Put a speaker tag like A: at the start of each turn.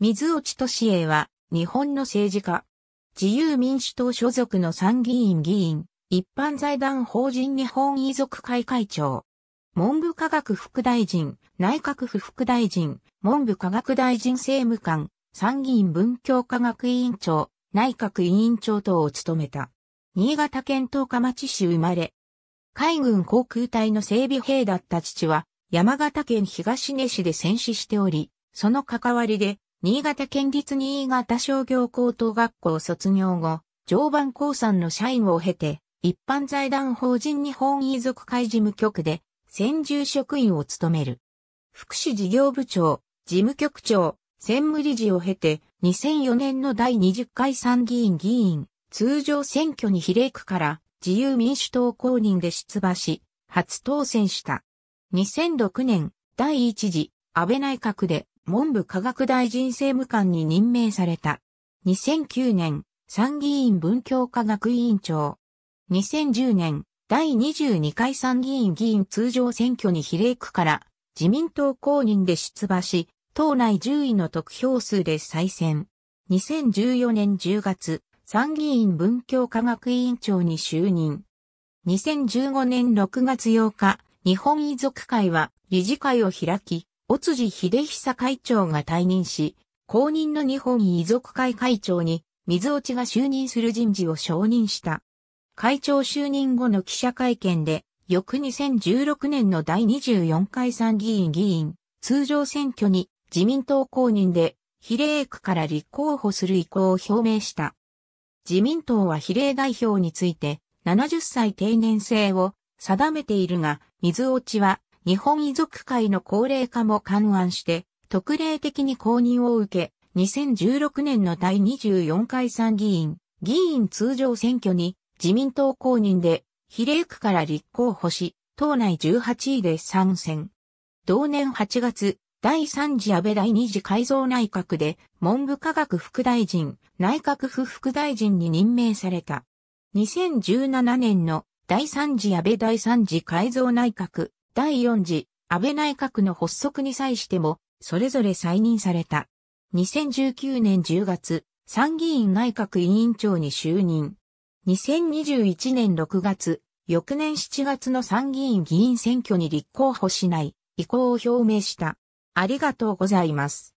A: 水落敏栄は、日本の政治家。自由民主党所属の参議院議員、一般財団法人日本遺族会会長。文部科学副大臣、内閣府副大臣、文部科学大臣政務官、参議院文教科学委員長、内閣委員長等を務めた。新潟県十日町市生まれ。海軍航空隊の整備兵だった父は、山形県東根市で戦死しており、その関わりで、新潟県立新潟商業高等学校卒業後、常磐高山の社員を経て、一般財団法人日本遺族会事務局で、専従職員を務める。福祉事業部長、事務局長、専務理事を経て、2004年の第20回参議院議員、通常選挙に比例区から自由民主党公認で出馬し、初当選した。2006年、第1次安倍内閣で文部科学大臣政務官に任命された。2009年、参議院文教科学委員長。2010年、第22回参議院議員通常選挙に比例区から自民党公認で出馬し、党内10位の得票数で再選。2014年10月、参議院文教科学委員長に就任。2015年6月8日、日本遺族会は理事会を開き、尾辻秀久会長が退任し、後任の日本遺族会会長に、水落が就任する人事を承認した。会長就任後の記者会見で、翌2016年の第24回参議院議員、通常選挙に自民党公認で比例区から立候補する意向を表明した。自民党は比例代表について70歳定年制を定めているが、水落ちは日本遺族会の高齢化も勘案して、特例的に公認を受け、2016年の第24回参議院、議員通常選挙に自民党公認で比例区から立候補し、党内18位で参戦。同年8月、第3次安倍第2次改造内閣で文部科学副大臣、内閣府副大臣に任命された。2017年の第3次安倍第3次改造内閣第4次安倍内閣の発足に際しても、それぞれ再任された。2019年10月、参議院内閣委員長に就任。2021年6月、翌年7月の参議院議員選挙に立候補しない意向を表明した。ありがとうございます。